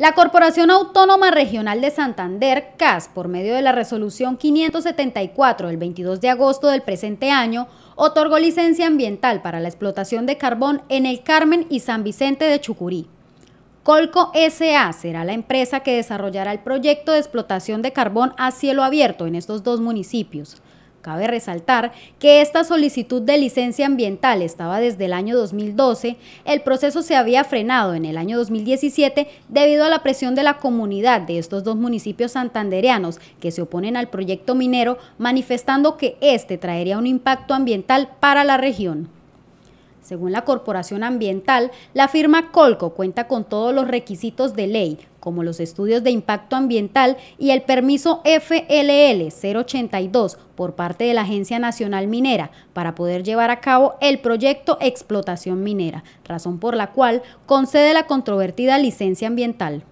La Corporación Autónoma Regional de Santander, CAS, por medio de la resolución 574 del 22 de agosto del presente año, otorgó licencia ambiental para la explotación de carbón en el Carmen y San Vicente de Chucurí. Colco SA será la empresa que desarrollará el proyecto de explotación de carbón a cielo abierto en estos dos municipios. Cabe resaltar que esta solicitud de licencia ambiental estaba desde el año 2012, el proceso se había frenado en el año 2017 debido a la presión de la comunidad de estos dos municipios santandereanos que se oponen al proyecto minero, manifestando que este traería un impacto ambiental para la región. Según la Corporación Ambiental, la firma Colco cuenta con todos los requisitos de ley, como los estudios de impacto ambiental y el permiso FLL 082 por parte de la Agencia Nacional Minera para poder llevar a cabo el proyecto Explotación Minera, razón por la cual concede la controvertida licencia ambiental.